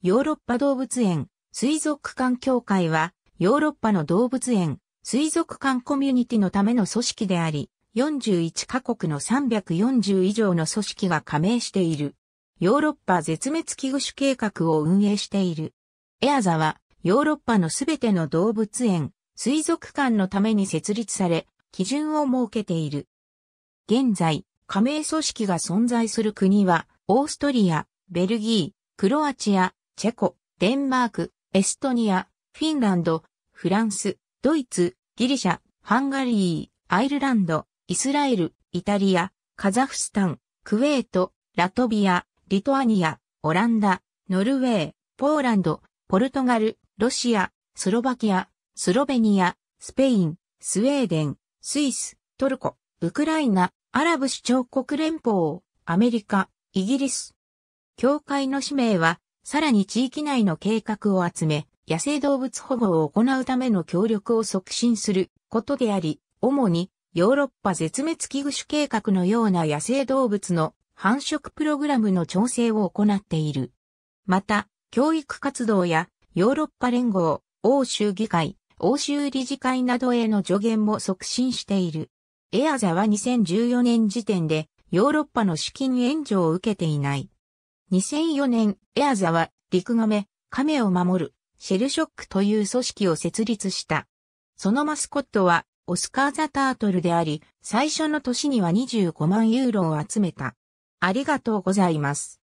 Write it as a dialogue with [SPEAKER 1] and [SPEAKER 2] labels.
[SPEAKER 1] ヨーロッパ動物園、水族館協会は、ヨーロッパの動物園、水族館コミュニティのための組織であり、41カ国の340以上の組織が加盟している。ヨーロッパ絶滅危惧種計画を運営している。エアザは、ヨーロッパのすべての動物園、水族館のために設立され、基準を設けている。現在、加盟組織が存在する国は、オーストリア、ベルギー、クロアチア、チェコ、デンマーク、エストニア、フィンランド、フランス、ドイツ、ギリシャ、ハンガリー、アイルランド、イスラエル、イタリア、カザフスタン、クウェート、ラトビア、リトアニア、オランダ、ノルウェー、ポーランド、ポルトガル、ロシア、スロバキア、スロベニア、スペイン、スウェーデン、スイス、トルコ、ウクライナ、アラブ首長国連邦、アメリカ、イギリス。教会の使命はさらに地域内の計画を集め、野生動物保護を行うための協力を促進することであり、主にヨーロッパ絶滅危惧種計画のような野生動物の繁殖プログラムの調整を行っている。また、教育活動やヨーロッパ連合、欧州議会、欧州理事会などへの助言も促進している。エアザは2014年時点でヨーロッパの資金援助を受けていない。2004年、エアザは、陸亀、亀を守る、シェルショックという組織を設立した。そのマスコットは、オスカー・ザ・タートルであり、最初の年には25万ユーロを集めた。ありがとうございます。